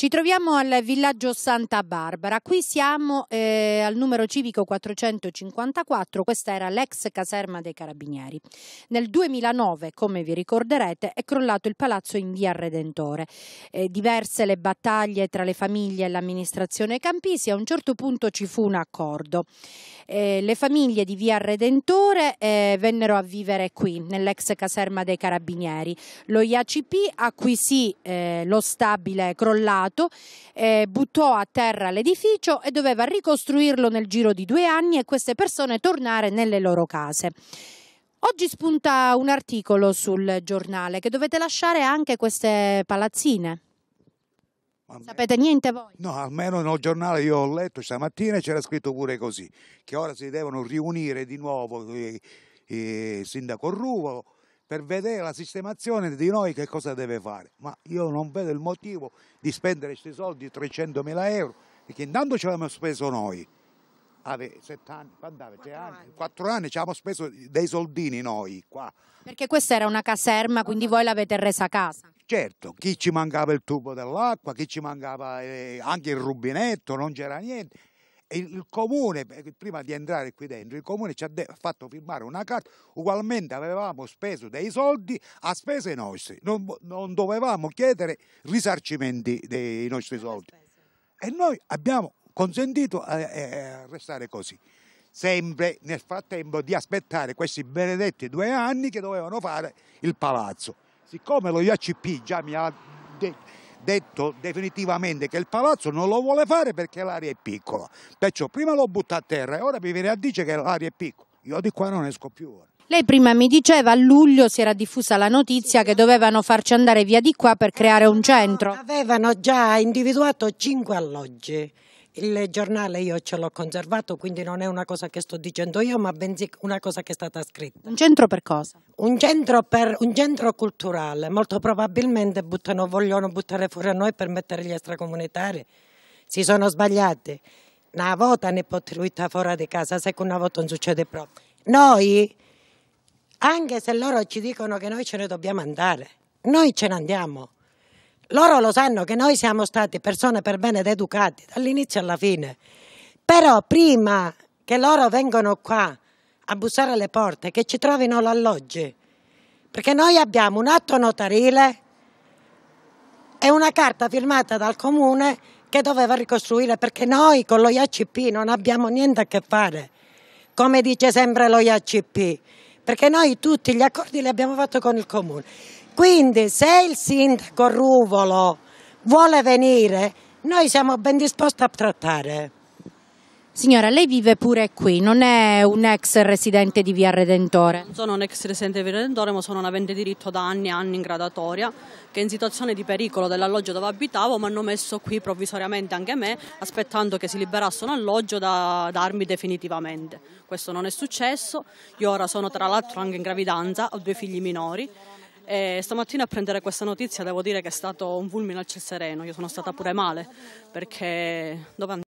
Ci troviamo al villaggio Santa Barbara, qui siamo eh, al numero civico 454, questa era l'ex caserma dei Carabinieri. Nel 2009, come vi ricorderete, è crollato il palazzo in via Redentore. Eh, diverse le battaglie tra le famiglie e l'amministrazione Campisi, a un certo punto ci fu un accordo. Eh, le famiglie di via Redentore eh, vennero a vivere qui, nell'ex caserma dei Carabinieri. Lo IACP acquisì eh, lo stabile crollato andato, eh, buttò a terra l'edificio e doveva ricostruirlo nel giro di due anni e queste persone tornare nelle loro case. Oggi spunta un articolo sul giornale che dovete lasciare anche queste palazzine. Almeno, Sapete niente voi? No, almeno nel giornale io ho letto stamattina c'era scritto pure così, che ora si devono riunire di nuovo il eh, eh, sindaco Ruvolo per vedere la sistemazione di noi che cosa deve fare. Ma io non vedo il motivo di spendere questi soldi, 300.000 euro, perché intanto ce l'abbiamo speso noi. Ave sette anni, quanti aveva? 4 anni. quattro anni ci abbiamo speso dei soldini noi qua. Perché questa era una caserma, quindi voi l'avete resa a casa. Certo, chi ci mancava il tubo dell'acqua, chi ci mancava eh, anche il rubinetto, non c'era niente il comune, eh, prima di entrare qui dentro, il comune ci ha fatto firmare una carta, ugualmente avevamo speso dei soldi a spese nostre, non, non dovevamo chiedere risarcimenti dei nostri soldi. E noi abbiamo consentito a, eh, eh, a restare così. Sempre nel frattempo di aspettare questi benedetti due anni che dovevano fare il palazzo. Siccome lo IACP già mi ha detto detto definitivamente che il palazzo non lo vuole fare perché l'aria è piccola. Perciò prima lo butta a terra e ora mi viene a dire che l'aria è piccola. Io di qua non esco più. Lei prima mi diceva a luglio si era diffusa la notizia che dovevano farci andare via di qua per creare un centro. Avevano già individuato cinque alloggi il giornale io ce l'ho conservato, quindi non è una cosa che sto dicendo io, ma bensì una cosa che è stata scritta. Un centro per cosa? Un centro, per, un centro culturale. Molto probabilmente buttano, vogliono buttare fuori a noi per mettere gli extracomunitari. Si sono sbagliati. Una volta ne potruita fuori di casa, se una volta non succede proprio. Noi, anche se loro ci dicono che noi ce ne dobbiamo andare, noi ce ne andiamo loro lo sanno che noi siamo stati persone per bene ed educati dall'inizio alla fine, però prima che loro vengano qua a bussare alle porte, che ci trovino l'alloggio, perché noi abbiamo un atto notarile e una carta firmata dal comune che doveva ricostruire perché noi con lo IACP non abbiamo niente a che fare, come dice sempre lo IACP perché noi tutti gli accordi li abbiamo fatti con il comune. Quindi se il sindaco Ruvolo vuole venire, noi siamo ben disposti a trattare. Signora, lei vive pure qui, non è un ex residente di Via Redentore? Non sono un ex residente di Via Redentore, ma sono un avente diritto da anni e anni in gradatoria, che è in situazione di pericolo dell'alloggio dove abitavo, mi hanno messo qui provvisoriamente anche me, aspettando che si liberasse un alloggio da darmi definitivamente. Questo non è successo, io ora sono tra l'altro anche in gravidanza, ho due figli minori, e stamattina a prendere questa notizia devo dire che è stato un fulmine al ciel sereno, io sono stata pure male, perché dove andavo?